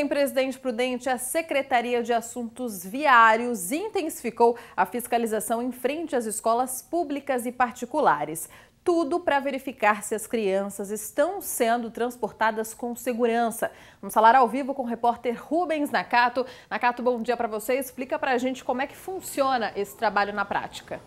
Em Presidente Prudente, a Secretaria de Assuntos Viários intensificou a fiscalização em frente às escolas públicas e particulares. Tudo para verificar se as crianças estão sendo transportadas com segurança. Vamos falar ao vivo com o repórter Rubens Nakato. Nakato, bom dia para você. Explica para a gente como é que funciona esse trabalho na prática.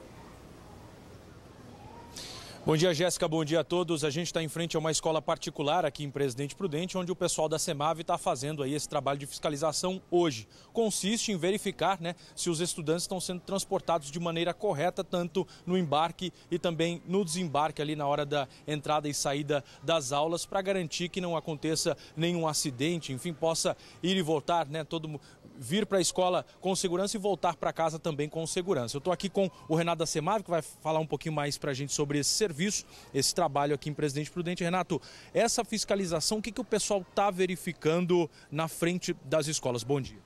Bom dia, Jéssica. Bom dia a todos. A gente está em frente a uma escola particular aqui em Presidente Prudente, onde o pessoal da Semave está fazendo aí esse trabalho de fiscalização hoje. Consiste em verificar né, se os estudantes estão sendo transportados de maneira correta, tanto no embarque e também no desembarque ali na hora da entrada e saída das aulas, para garantir que não aconteça nenhum acidente, enfim, possa ir e voltar, né? Todo vir para a escola com segurança e voltar para casa também com segurança. Eu estou aqui com o Renato da Semave, que vai falar um pouquinho mais para a gente sobre esse serviço serviço, esse trabalho aqui em Presidente Prudente. Renato, essa fiscalização, o que, que o pessoal está verificando na frente das escolas? Bom dia.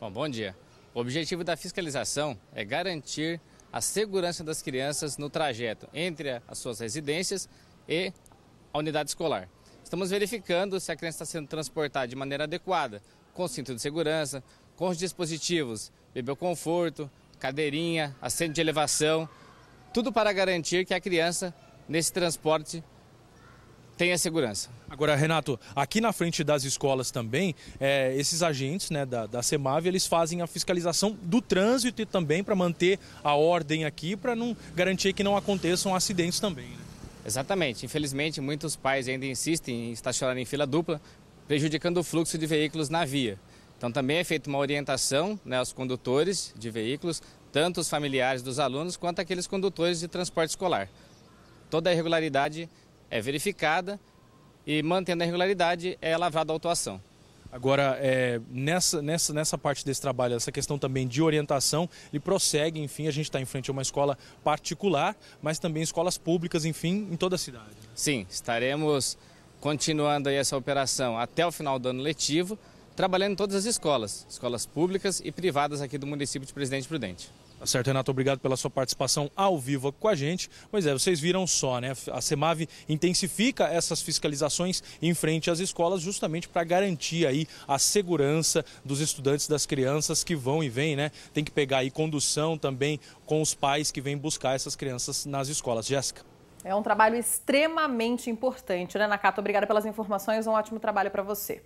Bom, bom dia. O objetivo da fiscalização é garantir a segurança das crianças no trajeto entre as suas residências e a unidade escolar. Estamos verificando se a criança está sendo transportada de maneira adequada, com cinto de segurança, com os dispositivos bebê conforto, cadeirinha, assento de elevação, tudo para garantir que a criança nesse transporte tenha segurança. Agora, Renato, aqui na frente das escolas também, é, esses agentes né, da, da CEMAV, eles fazem a fiscalização do trânsito e também para manter a ordem aqui, para não garantir que não aconteçam acidentes também. Né? Exatamente. Infelizmente, muitos pais ainda insistem em estacionar em fila dupla, prejudicando o fluxo de veículos na via. Então, também é feita uma orientação né, aos condutores de veículos, tanto os familiares dos alunos quanto aqueles condutores de transporte escolar. Toda a irregularidade é verificada e, mantendo a irregularidade, é lavrada a autuação. Agora, é, nessa, nessa, nessa parte desse trabalho, essa questão também de orientação, ele prossegue, enfim, a gente está em frente a uma escola particular, mas também escolas públicas, enfim, em toda a cidade. Sim, estaremos continuando essa operação até o final do ano letivo trabalhando em todas as escolas, escolas públicas e privadas aqui do município de Presidente Prudente. Tá certo, Renato, obrigado pela sua participação ao vivo com a gente. Pois é, vocês viram só, né? A Semave intensifica essas fiscalizações em frente às escolas justamente para garantir aí a segurança dos estudantes, das crianças que vão e vêm, né? Tem que pegar aí condução também com os pais que vêm buscar essas crianças nas escolas. Jéssica. É um trabalho extremamente importante, né, Nakata? Obrigada pelas informações, um ótimo trabalho para você.